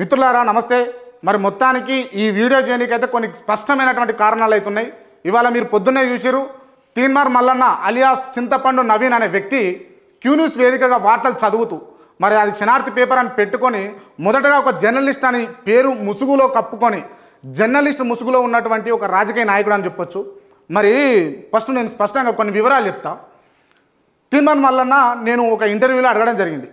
మిత్రులారా నమస్తే మరి మొత్తానికి ఈ వీడియో అయితే కొన్ని స్పష్టమైనటువంటి కారణాలు అవుతున్నాయి ఇవాళ మీరు పొద్దున్నే చూసారు తీన్మార్ మల్లన్న అలియాస్ చింతపండు నవీన్ అనే వ్యక్తి క్యూన్యూస్ వేదికగా వార్తలు చదువుతూ మరి అది క్షణార్థి పేపర్ అని పెట్టుకొని మొదటగా ఒక జర్నలిస్ట్ అని పేరు ముసుగులో కప్పుకొని జర్నలిస్ట్ ముసుగులో ఉన్నటువంటి ఒక రాజకీయ నాయకుడు అని చెప్పొచ్చు మరి ఫస్ట్ నేను స్పష్టంగా కొన్ని వివరాలు చెప్తా తీన్మార్ మల్లన్న నేను ఒక ఇంటర్వ్యూలో అడగడం జరిగింది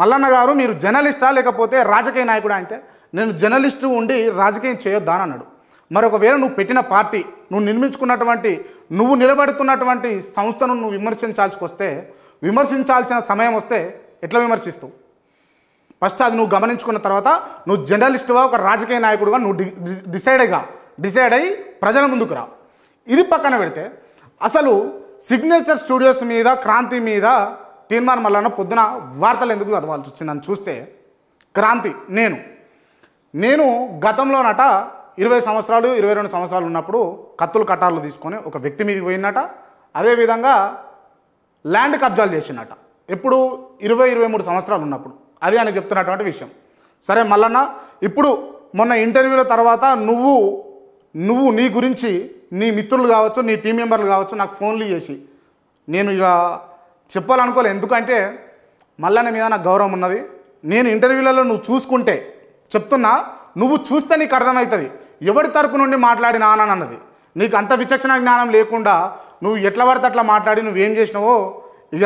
మల్లన్న గారు మీరు జర్నలిస్టా లేకపోతే రాజకీయ నాయకుడా అంటే నేను జర్నలిస్టు ఉండి రాజకీయం చేయొద్దా అని అన్నాడు మరి ఒకవేళ నువ్వు పెట్టిన పార్టీ నువ్వు నిర్మించుకున్నటువంటి నువ్వు నిలబెడుతున్నటువంటి సంస్థను నువ్వు విమర్శించాల్సికొస్తే విమర్శించాల్సిన సమయం వస్తే ఎట్లా విమర్శిస్తావు ఫస్ట్ అది నువ్వు గమనించుకున్న తర్వాత నువ్వు జర్నలిస్టుగా ఒక రాజకీయ నాయకుడుగా నువ్వు డిసైడ్ గా డిసైడ్ అయ్యి ప్రజల ముందుకు రా ఇది పక్కన పెడితే అసలు సిగ్నేచర్ స్టూడియోస్ మీద క్రాంతి మీద తీర్మానం వల్ల పొద్దున వార్తలు ఎందుకు చదవాల్సి వచ్చిందని చూస్తే క్రాంతి నేను నేను గతంలోనట ఇరవై సంవత్సరాలు ఇరవై రెండు సంవత్సరాలు ఉన్నప్పుడు కత్తులు కట్టాలు తీసుకొని ఒక వ్యక్తి మీదకి పోయినట అదేవిధంగా ల్యాండ్ కబ్జాలు చేసినట ఎప్పుడు ఇరవై ఇరవై మూడు సంవత్సరాలు ఉన్నప్పుడు అది అని చెప్తున్నటువంటి విషయం సరే మల్లన్న ఇప్పుడు మొన్న ఇంటర్వ్యూల తర్వాత నువ్వు నువ్వు నీ గురించి నీ మిత్రులు కావచ్చు నీ టీం మెంబర్లు కావచ్చు నాకు ఫోన్లు చేసి నేను ఇక చెప్పాలనుకోలే ఎందుకంటే మళ్ళా మీద నాకు గౌరవం ఉన్నది నేను ఇంటర్వ్యూలలో నువ్వు చూసుకుంటే చెప్తున్నా నువ్వు చూస్తే నీకు అర్థమవుతుంది ఎవరి తరపు నుండి మాట్లాడినా అని అన్నది నీకు అంత విచక్షణ జ్ఞానం లేకుండా నువ్వు ఎట్లా పడితే అట్లా మాట్లాడి నువ్వేం చేసినావో ఇక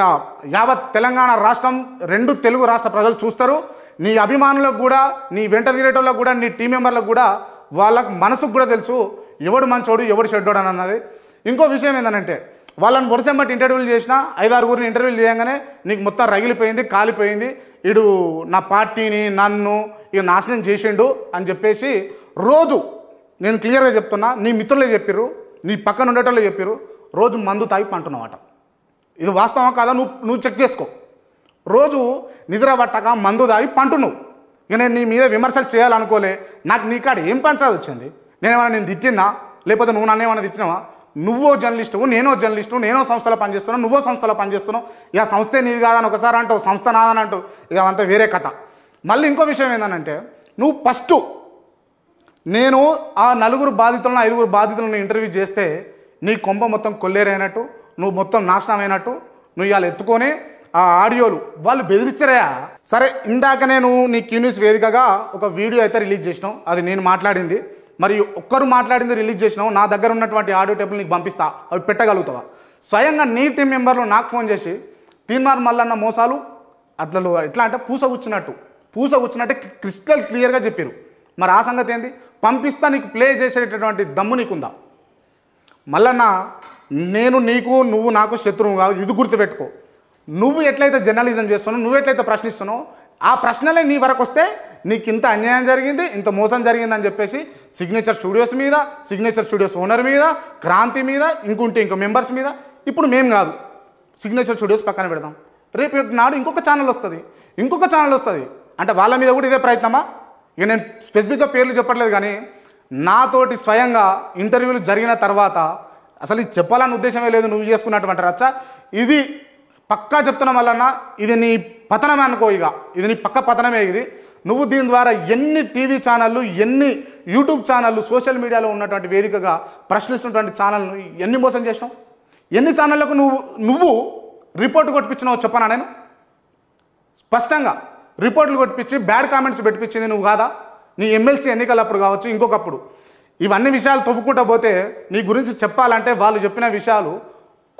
యావత్ తెలంగాణ రాష్ట్రం రెండు తెలుగు రాష్ట్ర ప్రజలు చూస్తారు నీ అభిమానులకు కూడా నీ వెంట తీరేటోళ్ళకు కూడా నీ టీం మెంబర్లకు కూడా వాళ్ళకు మనసుకు కూడా తెలుసు ఎవడు మంచోడు ఎవడు చెడ్డోడు అని అన్నది ఇంకో విషయం ఏంటంటే వాళ్ళని మట్టి ఇంటర్వ్యూలు చేసిన ఐదారుగురిని ఇంటర్వ్యూలు చేయగానే నీకు మొత్తం రగిలిపోయింది కాలిపోయింది ఇడు నా పార్టీని నన్ను ఇక నాశనం చేసిండు అని చెప్పేసి రోజు నేను క్లియర్గా చెప్తున్నా నీ మిత్రులే చెప్పారు నీ పక్కన ఉండేటోళ్ళే చెప్పిర్రు రోజు మందు తాగి పంటున్నమాట ఇది వాస్తవం కాదా నువ్వు నువ్వు చెక్ చేసుకో రోజు నిద్ర పట్టక మందు తాగి పంటున్నావు ఇక నేను నీ మీద విమర్శలు చేయాలనుకోలే నాకు నీ కాడ ఏం పంచాది వచ్చింది ఏమైనా నేను తిట్టినా లేకపోతే నువ్వు ఏమైనా తిట్టినావా నువ్వో జర్నలిస్టు నేనో జర్నలిస్టు నేనో సంస్థలో పనిచేస్తున్నావు నువ్వో సంస్థలో పనిచేస్తున్నావు ఇక సంస్థే నీవి కాదని ఒకసారి అంటూ సంస్థ నాదని అంటూ ఇక అంతా వేరే కథ మళ్ళీ ఇంకో విషయం ఏంటంటే నువ్వు ఫస్ట్ నేను ఆ నలుగురు బాధితులను ఐదుగురు బాధితులను ఇంటర్వ్యూ చేస్తే నీ కొంప మొత్తం కొల్లేరైనట్టు నువ్వు మొత్తం నాశనం అయినట్టు నువ్వు ఇవాళ ఎత్తుకొని ఆ ఆడియోలు వాళ్ళు బెదిరించరా సరే ఇందాక నేను నీ న్యూస్ వేదికగా ఒక వీడియో అయితే రిలీజ్ చేసినావు అది నేను మాట్లాడింది మరి ఒక్కరు మాట్లాడింది రిలీజ్ చేసినావు నా దగ్గర ఉన్నటువంటి ఆడియో టేపులు నీకు పంపిస్తా అవి పెట్టగలుగుతావా స్వయంగా నీ టీం మెంబర్లు నాకు ఫోన్ చేసి తీన్మార్ మల్లన్న మోసాలు అట్లలో ఎట్లా అంటే పూస కూర్చున్నట్టు పూస కూర్చున్నట్టు క్రిస్టల్ క్లియర్గా చెప్పారు మరి ఆ సంగతి ఏంది పంపిస్తా నీకు ప్లే చేసేటటువంటి దమ్ము నీకుందా మల్లన్న నేను నీకు నువ్వు నాకు శత్రువు కాదు ఇది గుర్తుపెట్టుకో నువ్వు ఎట్లయితే జర్నలిజం చేస్తున్నావు నువ్వు ఎట్లయితే ప్రశ్నిస్తున్నావు ఆ ప్రశ్నలే నీ వరకు వస్తే నీకు ఇంత అన్యాయం జరిగింది ఇంత మోసం జరిగిందని చెప్పేసి సిగ్నేచర్ స్టూడియోస్ మీద సిగ్నేచర్ స్టూడియోస్ ఓనర్ మీద క్రాంతి మీద ఇంకుంటే ఇంకో మెంబర్స్ మీద ఇప్పుడు మేము కాదు సిగ్నేచర్ స్టూడియోస్ పక్కన పెడదాం రేపు నాడు ఇంకొక ఛానల్ వస్తుంది ఇంకొక ఛానల్ వస్తుంది అంటే వాళ్ళ మీద కూడా ఇదే ప్రయత్నమా ఇక నేను స్పెసిఫిక్గా పేర్లు చెప్పట్లేదు కానీ నాతోటి స్వయంగా ఇంటర్వ్యూలు జరిగిన తర్వాత అసలు ఇది చెప్పాలన్న ఉద్దేశమే లేదు నువ్వు చేసుకున్నటువంటి రచ్చ ఇది పక్కా చెప్తున్నా మళ్ళన్నా ఇది నీ పతనమే అనుకో ఇక ఇది నీ పక్క పతనమే ఇది నువ్వు దీని ద్వారా ఎన్ని టీవీ ఛానళ్ళు ఎన్ని యూట్యూబ్ ఛానళ్ళు సోషల్ మీడియాలో ఉన్నటువంటి వేదికగా ప్రశ్నిస్తున్నటువంటి ఛానల్ను ఎన్ని మోసం చేసినావు ఎన్ని ఛానళ్లకు నువ్వు నువ్వు రిపోర్ట్ కొట్టించినావు చెప్పనా నేను స్పష్టంగా రిపోర్ట్లు కొట్టించి బ్యాడ్ కామెంట్స్ పెట్టించింది నువ్వు కాదా నీ ఎమ్మెల్సీ ఎన్నికలప్పుడు కావచ్చు ఇంకొకప్పుడు ఇవన్నీ విషయాలు తవ్వుకుంటా పోతే నీ గురించి చెప్పాలంటే వాళ్ళు చెప్పిన విషయాలు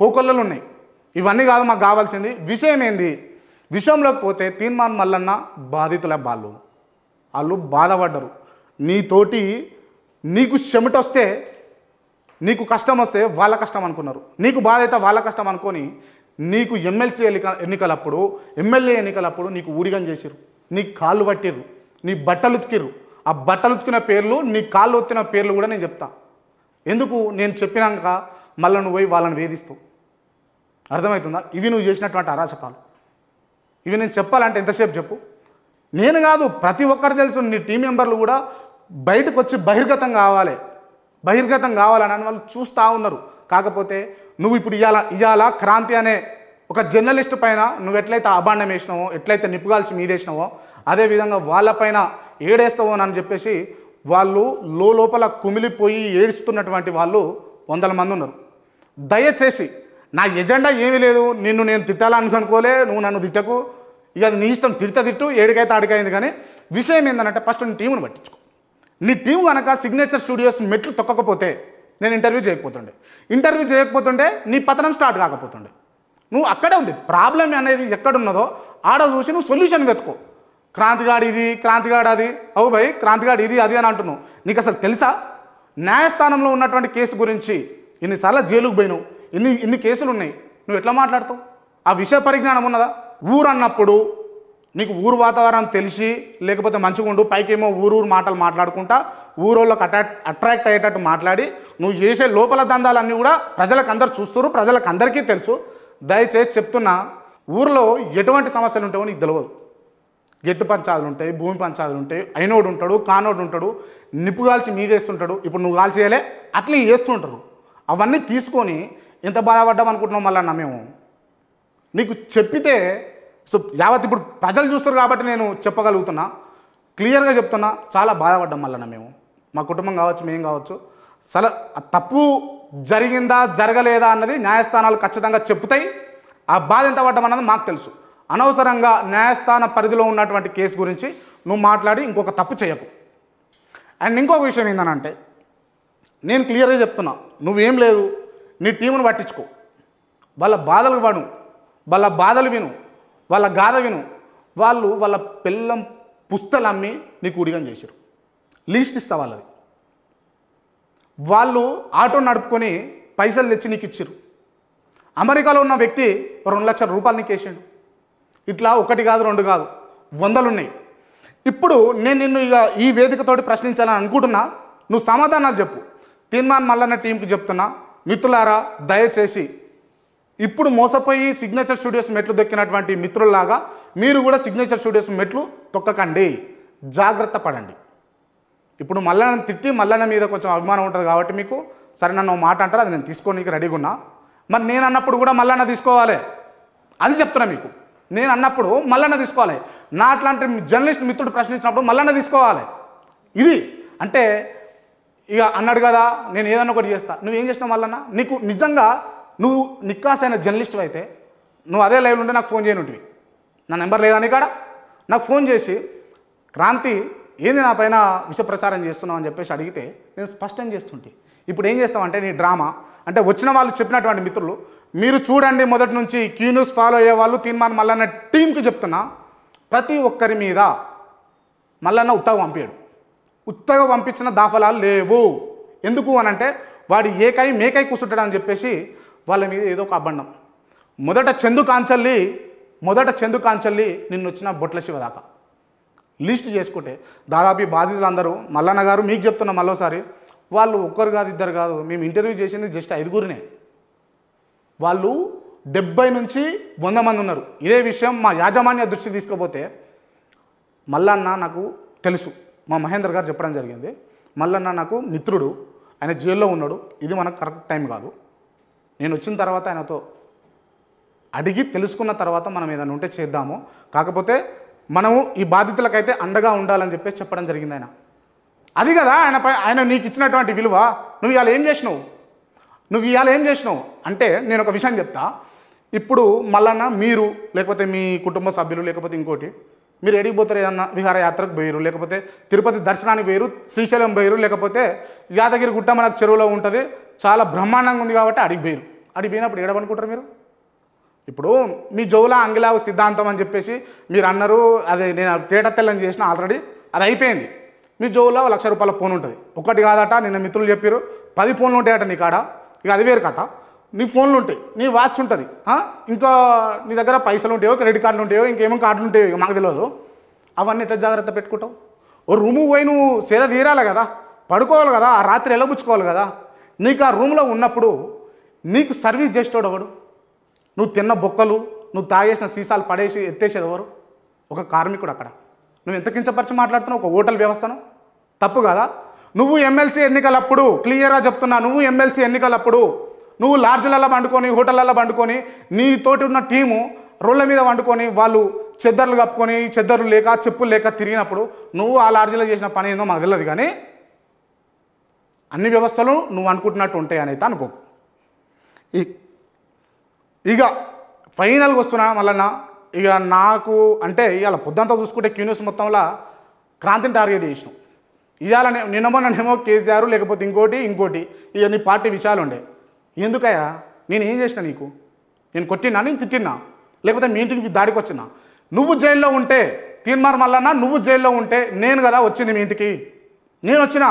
కోకొల్లలు ఉన్నాయి ఇవన్నీ కాదు మాకు కావాల్సింది విషయం ఏంది విషయంలోకి పోతే తీర్మాన్ మల్లన్న బాధితుల వాళ్ళు వాళ్ళు బాధపడ్డరు నీతోటి నీకు చెమటొస్తే నీకు కష్టం వస్తే వాళ్ళ కష్టం అనుకున్నారు నీకు బాధ అయితే వాళ్ళ కష్టం అనుకొని నీకు ఎమ్మెల్సీ ఎన్నిక ఎన్నికలప్పుడు ఎమ్మెల్యే ఎన్నికలప్పుడు నీకు ఊడిగం చేసిరు నీ కాళ్ళు పట్టిర్రు నీ బట్టలు ఉతికిర్రు ఆ బట్టలు ఉతికిన పేర్లు నీ కాళ్ళు ఉత్తిన పేర్లు కూడా నేను చెప్తాను ఎందుకు నేను చెప్పినాక మళ్ళీ నువ్వు పోయి వాళ్ళని వేధిస్తావు అర్థమవుతుందా ఇవి నువ్వు చేసినటువంటి అరాచకాలు ఇవి నేను చెప్పాలంటే ఎంతసేపు చెప్పు నేను కాదు ప్రతి ఒక్కరు తెలుసు నీ టీం మెంబర్లు కూడా బయటకు వచ్చి బహిర్గతం కావాలి బహిర్గతం కావాలని వాళ్ళు చూస్తూ ఉన్నారు కాకపోతే నువ్వు ఇప్పుడు ఇవాళ ఇవాళ క్రాంతి అనే ఒక జర్నలిస్ట్ పైన నువ్వు ఎట్లయితే అభాండం వేసినావో ఎట్లయితే నిప్పుగాల్సి మీదేసినావో అదేవిధంగా వాళ్ళపైన ఏడేస్తావో అని చెప్పేసి వాళ్ళు లోపల కుమిలిపోయి ఏడుస్తున్నటువంటి వాళ్ళు వందల మంది ఉన్నారు దయచేసి నా ఎజెండా ఏమీ లేదు నిన్ను నేను తిట్టాలనుకోనుకోలే నువ్వు నన్ను తిట్టకు ఇక నీ ఇష్టం తిడత తిట్టు ఏడికైతే ఆడికైంది కానీ విషయం ఏంటంటే ఫస్ట్ నీ టీమును పట్టించుకో నీ టీం కనుక సిగ్నేచర్ స్టూడియోస్ మెట్లు తొక్కకపోతే నేను ఇంటర్వ్యూ చేయకపోతుండే ఇంటర్వ్యూ చేయకపోతుండే నీ పతనం స్టార్ట్ కాకపోతుండే నువ్వు అక్కడే ఉంది ప్రాబ్లం అనేది ఎక్కడున్నదో ఆడ చూసి నువ్వు సొల్యూషన్ వెతుకో క్రాంతిగాడు ఇది క్రాంతిగాడు అది అవు భయ్ క్రాంతిగాడు ఇది అది అని అంటున్నావు నీకు అసలు తెలుసా న్యాయస్థానంలో ఉన్నటువంటి కేసు గురించి ఇన్నిసార్లు జైలుకు పోయినావు ఎన్ని ఎన్ని కేసులు ఉన్నాయి నువ్వు ఎట్లా మాట్లాడతావు ఆ విషయ పరిజ్ఞానం ఉన్నదా ఊరు అన్నప్పుడు నీకు ఊరు వాతావరణం తెలిసి లేకపోతే మంచిగా ఉండు పైకేమో ఊరూరు మాటలు మాట్లాడుకుంటా ఊరోళ్ళకి అటాక్ అట్రాక్ట్ అయ్యేటట్టు మాట్లాడి నువ్వు చేసే లోపల దందాలన్నీ కూడా ప్రజలకు అందరు చూస్తారు ప్రజలకు అందరికీ తెలుసు దయచేసి చెప్తున్నా ఊరిలో ఎటువంటి సమస్యలు ఉంటాయో నీకు తెలియదు గెట్టు పంచాదులు ఉంటాయి భూమి పంచాదులు ఉంటాయి అయినోడు ఉంటాడు కానోడు ఉంటాడు నిప్పు కాల్చి మీదేస్తుంటాడు ఇప్పుడు నువ్వు కాల్చేయలే అట్లా చేస్తుంటారు అవన్నీ తీసుకొని ఎంత బాధపడ్డాం అనుకుంటున్నాం మళ్ళీ అన్న మేము నీకు చెప్పితే సో యావత్ ఇప్పుడు ప్రజలు చూస్తారు కాబట్టి నేను చెప్పగలుగుతున్నా క్లియర్గా చెప్తున్నా చాలా బాధపడ్డాం మళ్ళీ మేము మా కుటుంబం కావచ్చు మేము కావచ్చు చాలా తప్పు జరిగిందా జరగలేదా అన్నది న్యాయస్థానాలు ఖచ్చితంగా చెప్తాయి ఆ బాధ ఎంత పడ్డం అన్నది మాకు తెలుసు అనవసరంగా న్యాయస్థాన పరిధిలో ఉన్నటువంటి కేసు గురించి నువ్వు మాట్లాడి ఇంకొక తప్పు చేయకు అండ్ ఇంకొక విషయం ఏంటనంటే నేను క్లియర్గా చెప్తున్నా నువ్వేం లేదు నీ టీమును పట్టించుకో వాళ్ళ బాధలు పడు వాళ్ళ బాధలు విను వాళ్ళ గాథ విను వాళ్ళు వాళ్ళ పిల్లం పుస్తలు అమ్మి నీకు ఉడిగం చేశారు లిస్ట్ ఇస్తా వాళ్ళది వాళ్ళు ఆటో నడుపుకొని పైసలు తెచ్చి నీకు ఇచ్చారు అమెరికాలో ఉన్న వ్యక్తి రెండు లక్షల రూపాయలు నీకు వేసాడు ఇట్లా ఒకటి కాదు రెండు కాదు వందలు ఉన్నాయి ఇప్పుడు నేను నిన్ను ఇక ఈ వేదికతోటి ప్రశ్నించాలని అనుకుంటున్నా నువ్వు సమాధానాలు చెప్పు తీర్మాన్ మల్లన్న టీంకి చెప్తున్నా మిత్రులారా దయచేసి ఇప్పుడు మోసపోయి సిగ్నేచర్ స్టూడియోస్ మెట్లు దొక్కినటువంటి మిత్రుల్లాగా మీరు కూడా సిగ్నేచర్ స్టూడియోస్ మెట్లు తొక్కకండి జాగ్రత్త పడండి ఇప్పుడు మల్లన్న తిట్టి మల్లన్న మీద కొంచెం అభిమానం ఉంటుంది కాబట్టి మీకు సరే నన్ను మాట అంటారు అది నేను తీసుకోనికి రెడీగా ఉన్నా మరి నేను అన్నప్పుడు కూడా మల్లన్న తీసుకోవాలి అది చెప్తున్నా మీకు నేను అన్నప్పుడు మల్లన్న తీసుకోవాలి నా అట్లాంటి జర్నలిస్ట్ మిత్రుడు ప్రశ్నించినప్పుడు మల్లన్న తీసుకోవాలి ఇది అంటే ఇక అన్నాడు కదా నేను ఏదన్నా ఒకటి చేస్తా ఏం చేసినావు వల్లన్నా నీకు నిజంగా నువ్వు అయిన జర్నలిస్ట్ అయితే నువ్వు అదే లైవ్ ఉంటే నాకు ఫోన్ చేయనుంటివి నా నెంబర్ అని కాడ నాకు ఫోన్ చేసి క్రాంతి ఏంది నా పైన విషప్రచారం చేస్తున్నావు అని చెప్పేసి అడిగితే నేను స్పష్టం చేస్తుంటే ఇప్పుడు ఏం చేస్తామంటే నీ డ్రామా అంటే వచ్చిన వాళ్ళు చెప్పినటువంటి మిత్రులు మీరు చూడండి మొదటి నుంచి క్యూ న్యూస్ ఫాలో అయ్యే వాళ్ళు తీర్మానం మల్లన్న టీంకి చెప్తున్నా ప్రతి ఒక్కరి మీద మళ్ళన్న ఉత్తగా పంపించాడు ఉత్తగా పంపించిన దాఫలాలు లేవు ఎందుకు అని అంటే వాడు ఏకై మేకై కూర్చుంటాడని చెప్పేసి వాళ్ళ మీద ఏదో ఒక అబండం మొదట చందు కాంచల్లి మొదట చందు కాంచల్లి నిన్నొచ్చిన బొట్ల శివ దాకా లిస్ట్ చేసుకుంటే దాదాపు ఈ బాధితులందరూ మల్లన్న గారు మీకు చెప్తున్నా మళ్ళోసారి వాళ్ళు ఒక్కరు కాదు ఇద్దరు కాదు మేము ఇంటర్వ్యూ చేసింది జస్ట్ ఐదుగురినే వాళ్ళు డెబ్బై నుంచి వంద మంది ఉన్నారు ఇదే విషయం మా యాజమాన్య దృష్టికి తీసుకుపోతే మల్లన్న నాకు తెలుసు మా మహేందర్ గారు చెప్పడం జరిగింది మళ్ళన్న నాకు మిత్రుడు ఆయన జైల్లో ఉన్నాడు ఇది మనకు కరెక్ట్ టైం కాదు నేను వచ్చిన తర్వాత ఆయనతో అడిగి తెలుసుకున్న తర్వాత మనం ఏదైనా ఉంటే చేద్దాము కాకపోతే మనము ఈ బాధితులకైతే అండగా ఉండాలని చెప్పేసి చెప్పడం జరిగింది ఆయన అది కదా ఆయనపై ఆయన నీకు ఇచ్చినటువంటి విలువ నువ్వు ఇవాళ ఏం చేసినావు నువ్వు ఇవాళ ఏం చేసినావు అంటే నేను ఒక విషయం చెప్తా ఇప్పుడు మళ్ళన్న మీరు లేకపోతే మీ కుటుంబ సభ్యులు లేకపోతే ఇంకోటి మీరు ఎడికి పోతారు ఏదన్నా విహారయాత్రకు పోయారు లేకపోతే తిరుపతి దర్శనానికి పోయారు శ్రీశైలం పోయారు లేకపోతే యాదగిరి గుట్ట మనకు చెరువులో ఉంటుంది చాలా బ్రహ్మాండంగా ఉంది కాబట్టి అడిగి పోయారు అడిగి పోయినప్పుడు ఏడమనుకుంటారు మీరు ఇప్పుడు మీ జౌల అంగిలావు సిద్ధాంతం అని చెప్పేసి మీరు అన్నారు అది నేను తేటతెల్లని చేసిన ఆల్రెడీ అది అయిపోయింది మీ జోబులో లక్ష రూపాయల ఫోన్ ఉంటుంది ఒకటి కాదట నిన్న మిత్రులు చెప్పారు పది ఫోన్లు ఉంటాయట నీ కాడ ఇక అది వేరు కథ నీ ఫోన్లు ఉంటాయి నీ వాచ్ ఉంటుంది ఇంకా నీ దగ్గర పైసలు ఉంటాయో క్రెడిట్ కార్డులు ఉంటాయో ఇంకేమో కార్డులు ఉంటాయో మాకు తెలియదు అవన్నీ ఎట్లా జాగ్రత్త పెట్టుకుంటావు ఓ రూము పోయి నువ్వు సేద తీరాలి కదా పడుకోవాలి కదా ఆ రాత్రి ఎలగుచ్చుకోవాలి కదా నీకు ఆ రూమ్లో ఉన్నప్పుడు నీకు సర్వీస్ చేసేటోడు ఒకడు నువ్వు తిన్న బొక్కలు నువ్వు తాగేసిన సీసాలు పడేసి ఎత్తేసేది ఎవరు ఒక కార్మికుడు అక్కడ నువ్వు ఎంత కించపరిచి మాట్లాడుతున్నావు ఒక హోటల్ వ్యవస్థను తప్పు కదా నువ్వు ఎమ్మెల్సీ ఎన్నికలప్పుడు క్లియర్గా చెప్తున్నా నువ్వు ఎమ్మెల్సీ ఎన్నికలప్పుడు నువ్వు లాడ్జ్లలో పండుకొని హోటళ్ళల్లో పండుకొని నీతోటి ఉన్న టీము రోళ్ళ మీద వండుకొని వాళ్ళు చెద్దర్లు కప్పుకొని చెద్దర్లు లేక చెప్పులు లేక తిరిగినప్పుడు నువ్వు ఆ లార్జీలో చేసిన పని ఏందో మాకు తెలియదు కానీ అన్ని వ్యవస్థలు నువ్వు అనుకుంటున్నట్టు ఉంటాయి అని అనుకో ఇక ఫైనల్గా వస్తున్నా మళ్ళన్న ఇక నాకు అంటే ఇవాళ పొద్దంతా చూసుకుంటే క్యూన్యూస్ మొత్తంలో క్రాంతిని టార్గెట్ చేసినావు ఇవాళ నిన్నమో నన్నేమో కేసీఆర్ లేకపోతే ఇంకోటి ఇంకోటి ఇవన్నీ పార్టీ విషయాలు ఉండే ఎందుకయ్యా నేను ఏం చేసిన నీకు నేను కొట్టినా నేను తిట్టినా లేకపోతే మీ ఇంటికి దాడికి వచ్చినా నువ్వు జైల్లో ఉంటే తీర్మార్ మల్లన్న నువ్వు జైల్లో ఉంటే నేను కదా వచ్చింది మీ ఇంటికి నేను వచ్చినా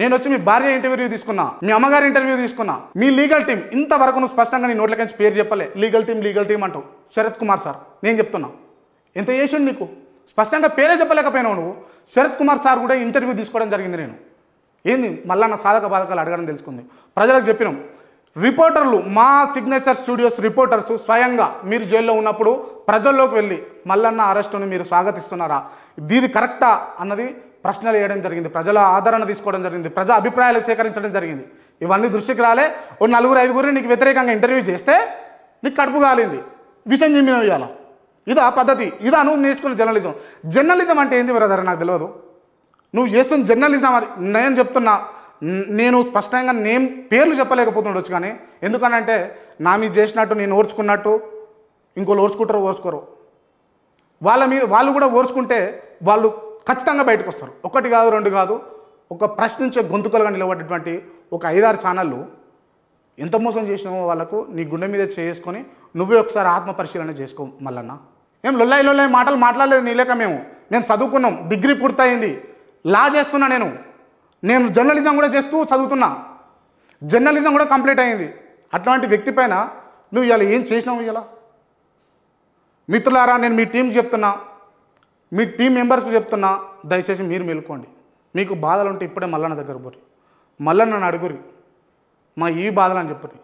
నేను వచ్చి మీ భార్య ఇంటర్వ్యూ తీసుకున్నా మీ అమ్మగారి ఇంటర్వ్యూ తీసుకున్నా మీ లీగల్ టీం ఇంతవరకు నువ్వు స్పష్టంగా నీ నోట్లకించి పేరు చెప్పలే లీగల్ టీం లీగల్ టీం అంటావు శరత్ కుమార్ సార్ నేను చెప్తున్నా ఎంత చేసిండు నీకు స్పష్టంగా పేరే చెప్పలేకపోయినావు నువ్వు శరత్ కుమార్ సార్ కూడా ఇంటర్వ్యూ తీసుకోవడం జరిగింది నేను ఏంది మళ్ళా నా సాధక బాధకాలు అడగడం తెలుసుకుంది ప్రజలకు చెప్పినాం రిపోర్టర్లు మా సిగ్నేచర్ స్టూడియోస్ రిపోర్టర్స్ స్వయంగా మీరు జైల్లో ఉన్నప్పుడు ప్రజల్లోకి వెళ్ళి మల్లన్న అరెస్టును మీరు స్వాగతిస్తున్నారా దీది కరెక్టా అన్నది ప్రశ్నలు వేయడం జరిగింది ప్రజల ఆదరణ తీసుకోవడం జరిగింది ప్రజా అభిప్రాయాలు సేకరించడం జరిగింది ఇవన్నీ దృష్టికి రాలే ఓ నలుగురు ఐదుగురు నీకు వ్యతిరేకంగా ఇంటర్వ్యూ చేస్తే నీకు కడుపు కాలింది విషయం చెందిన ఇవ్వాలి ఇదా పద్ధతి ఇదా నువ్వు నేర్చుకున్న జర్నలిజం జర్నలిజం అంటే ఏంది బ్రదర్ నాకు తెలియదు నువ్వు చేస్తున్న జర్నలిజం నేను చెప్తున్నా నేను స్పష్టంగా నేమ్ పేర్లు చెప్పలేకపోతుండొచ్చు కానీ ఎందుకనంటే నా మీద చేసినట్టు నేను ఓర్చుకున్నట్టు ఇంకోళ్ళు ఓర్చుకుంటారు ఓర్చుకోరు వాళ్ళ మీద వాళ్ళు కూడా ఓర్చుకుంటే వాళ్ళు ఖచ్చితంగా బయటకు వస్తారు ఒకటి కాదు రెండు కాదు ఒక ప్రశ్నించే గొంతుకలుగా నిలబడేటువంటి ఒక ఐదారు ఛానళ్ళు ఎంత మోసం చేసినామో వాళ్ళకు నీ గుండె మీద చేసుకొని నువ్వే ఒకసారి ఆత్మ పరిశీలన చేసుకో మళ్ళన్న ఏం లొల్లాయి లొల్లాయి మాటలు మాట్లాడలేదు లేక మేము నేను చదువుకున్నాం డిగ్రీ పూర్తయింది లా చేస్తున్నా నేను నేను జర్నలిజం కూడా చేస్తూ చదువుతున్నా జర్నలిజం కూడా కంప్లీట్ అయింది అట్లాంటి వ్యక్తి పైన నువ్వు ఇలా ఏం చేసినావు ఇలా మిత్రులారా నేను మీ టీంకి చెప్తున్నా మీ టీం మెంబర్స్కి చెప్తున్నా దయచేసి మీరు మెలుకోండి మీకు బాధలు ఉంటే ఇప్పుడే మల్లన్న దగ్గర పోరు మల్లన్న నన్ను అడుగురి మా ఈ బాధలు అని చెప్పురి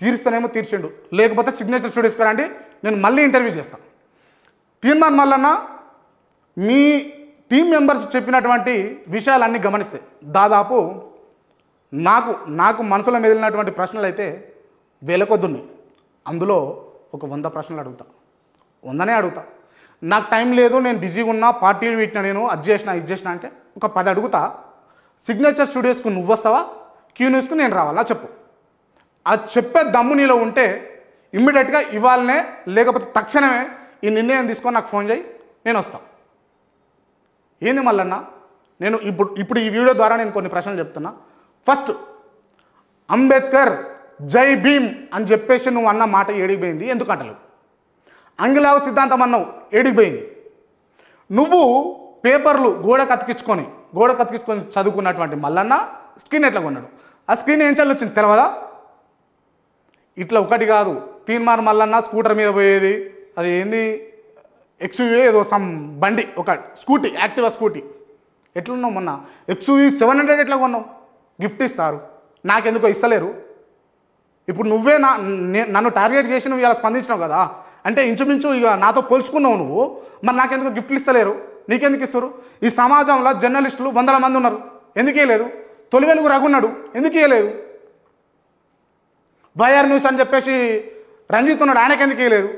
తీరుస్తానేమో తీర్చిండు లేకపోతే సిగ్నేచర్ చూడేసుకురా అండి నేను మళ్ళీ ఇంటర్వ్యూ చేస్తాను తీర్మాన్ మల్లన్న మీ టీమ్ మెంబర్స్ చెప్పినటువంటి విషయాలన్నీ గమనిస్తే దాదాపు నాకు నాకు మనసులో మిగిలినటువంటి ప్రశ్నలు అయితే వేలకొద్దున్నాయి అందులో ఒక వంద ప్రశ్నలు అడుగుతా వందనే అడుగుతా నాకు టైం లేదు నేను బిజీగా ఉన్నా పార్టీలు పెట్టినా నేను అది చేసిన ఇది చేసిన అంటే ఒక పది అడుగుతా సిగ్నేచర్ స్టూడియోస్కు నువ్వు వస్తావా క్యూ న్యూస్కి నేను రావాలా చెప్పు అది చెప్పే దమ్ము నీలో ఉంటే ఇమ్మీడియట్గా ఇవాళనే లేకపోతే తక్షణమే ఈ నిర్ణయం తీసుకొని నాకు ఫోన్ చేయి నేను వస్తాను ఏంది మళ్ళన్న నేను ఇప్పుడు ఇప్పుడు ఈ వీడియో ద్వారా నేను కొన్ని ప్రశ్నలు చెప్తున్నా ఫస్ట్ అంబేద్కర్ జై భీమ్ అని చెప్పేసి నువ్వు అన్న మాట ఏడిగిపోయింది ఎందుకు అంగిలావు సిద్ధాంతం అన్నావు ఏడిగిపోయింది నువ్వు పేపర్లు గోడ కతికించుకొని గోడ కతికించుకొని చదువుకున్నటువంటి మల్లన్న స్క్రీన్ ఎట్లా కొన్నాడు ఆ స్క్రీన్ ఏం చల్లి వచ్చింది తెలవదా ఇట్లా ఒకటి కాదు తీన్మార్ మల్లన్న స్కూటర్ మీద పోయేది అది ఏంది ఎక్స్యూవీ ఏదో సమ్ బండి ఒక స్కూటీ యాక్టివా స్కూటీ ఎట్లున్నావు మొన్న ఎక్స్యూవీ సెవెన్ హండ్రెడ్ ఎట్లా కొన్నావు గిఫ్ట్ ఇస్తారు నాకెందుకో ఇస్తలేరు ఇప్పుడు నువ్వే నా నన్ను టార్గెట్ చేసి నువ్వు ఇలా స్పందించినావు కదా అంటే ఇంచుమించు ఇక నాతో పోల్చుకున్నావు నువ్వు మరి నాకెందుకు గిఫ్ట్లు ఇస్తలేరు నీకెందుకు ఇస్తారు ఈ సమాజంలో జర్నలిస్టులు వందల మంది ఉన్నారు ఎందుకు వేయలేదు తొలి వెలుగు రఘున్నాడు ఎందుకు వేయలేదు వైఆర్ న్యూస్ అని చెప్పేసి రంజిత్ ఉన్నాడు ఆయనకెందుకు వేయలేదు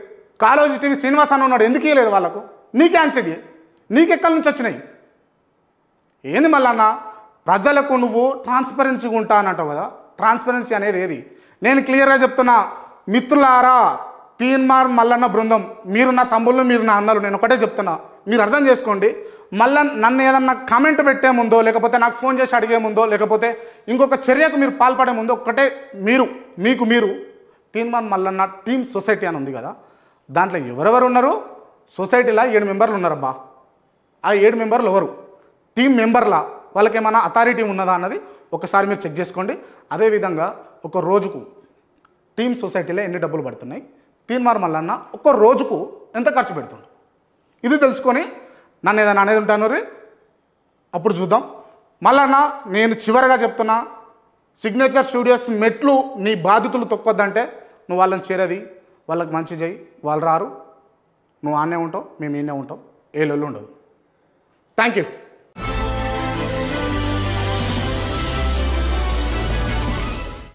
కాలోజీ టీవీ శ్రీనివాస్ అని ఉన్నాడు ఎందుకు ఇవ్వలేదు వాళ్ళకు నీకే అంచడి నీకెక్కడి నుంచి వచ్చినాయి ఏంది మళ్ళన్న ప్రజలకు నువ్వు ట్రాన్స్పరెన్సీగా ఉంటా అని అంటావు కదా ట్రాన్స్పరెన్సీ అనేది ఏది నేను క్లియర్గా చెప్తున్నా మిత్రులారా తీన్మార్ మల్లన్న బృందం మీరు నా తమ్ముళ్ళు మీరు నా అన్నలు నేను ఒకటే చెప్తున్నా మీరు అర్థం చేసుకోండి మళ్ళా నన్ను ఏదన్నా కామెంట్ పెట్టే ముందో లేకపోతే నాకు ఫోన్ చేసి అడిగే ముందో లేకపోతే ఇంకొక చర్యకు మీరు పాల్పడే ముందో ఒకటే మీరు మీకు మీరు తీన్మార్ మల్లన్న టీమ్ సొసైటీ అని ఉంది కదా దాంట్లో ఎవరెవరు ఉన్నారు సొసైటీలో ఏడు మెంబర్లు ఉన్నారబ్బా ఆ ఏడు మెంబర్లు ఎవరు టీం మెంబర్ల వాళ్ళకి ఏమైనా అథారిటీ ఉన్నదా అన్నది ఒకసారి మీరు చెక్ చేసుకోండి అదేవిధంగా ఒక రోజుకు టీమ్ సొసైటీలో ఎన్ని డబ్బులు పడుతున్నాయి మార్ మల్లన్న ఒక రోజుకు ఎంత ఖర్చు పెడుతుంది ఇది తెలుసుకొని నన్ను ఏదైనా అనేది ఉంటాను రే అప్పుడు చూద్దాం మళ్ళన్న నేను చివరగా చెప్తున్నా సిగ్నేచర్ స్టూడియోస్ మెట్లు నీ బాధితులు తొక్కొద్దంటే నువ్వు వాళ్ళని చేరది వాళ్ళకి మంచి చేయి వాళ్ళు రారు నువ్వు ఆనే ఉంటావు మేము ఈయనే ఉంటాం ఏ లొల్లు ఉండదు థ్యాంక్ యూ